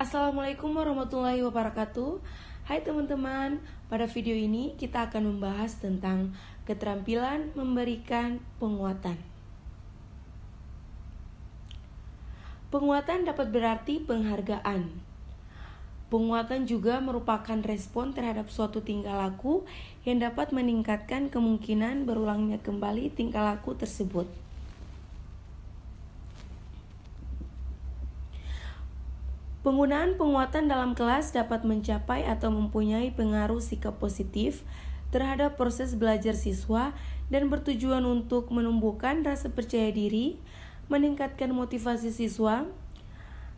Assalamualaikum warahmatullahi wabarakatuh Hai teman-teman, pada video ini kita akan membahas tentang keterampilan memberikan penguatan Penguatan dapat berarti penghargaan, Penguatan juga merupakan respon terhadap suatu tingkah laku yang dapat meningkatkan kemungkinan berulangnya kembali tingkah laku tersebut. Penggunaan penguatan dalam kelas dapat mencapai atau mempunyai pengaruh sikap positif terhadap proses belajar siswa dan bertujuan untuk menumbuhkan rasa percaya diri, meningkatkan motivasi siswa,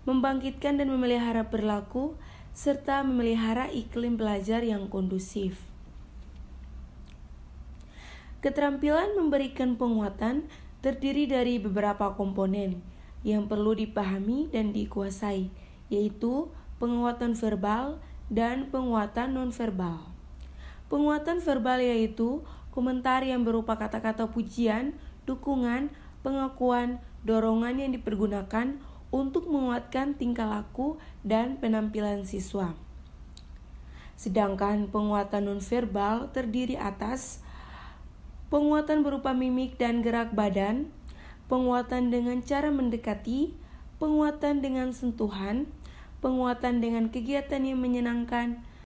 membangkitkan dan memelihara perilaku, serta memelihara iklim belajar yang kondusif. Keterampilan memberikan penguatan terdiri dari beberapa komponen yang perlu dipahami dan dikuasai yaitu penguatan verbal dan penguatan nonverbal. Penguatan verbal yaitu komentar yang berupa kata-kata pujian, dukungan, pengakuan, dorongan yang dipergunakan untuk menguatkan tingkah laku dan penampilan siswa. Sedangkan penguatan nonverbal terdiri atas penguatan berupa mimik dan gerak badan, penguatan dengan cara mendekati, penguatan dengan sentuhan, penguatan dengan kegiatan yang menyenangkan,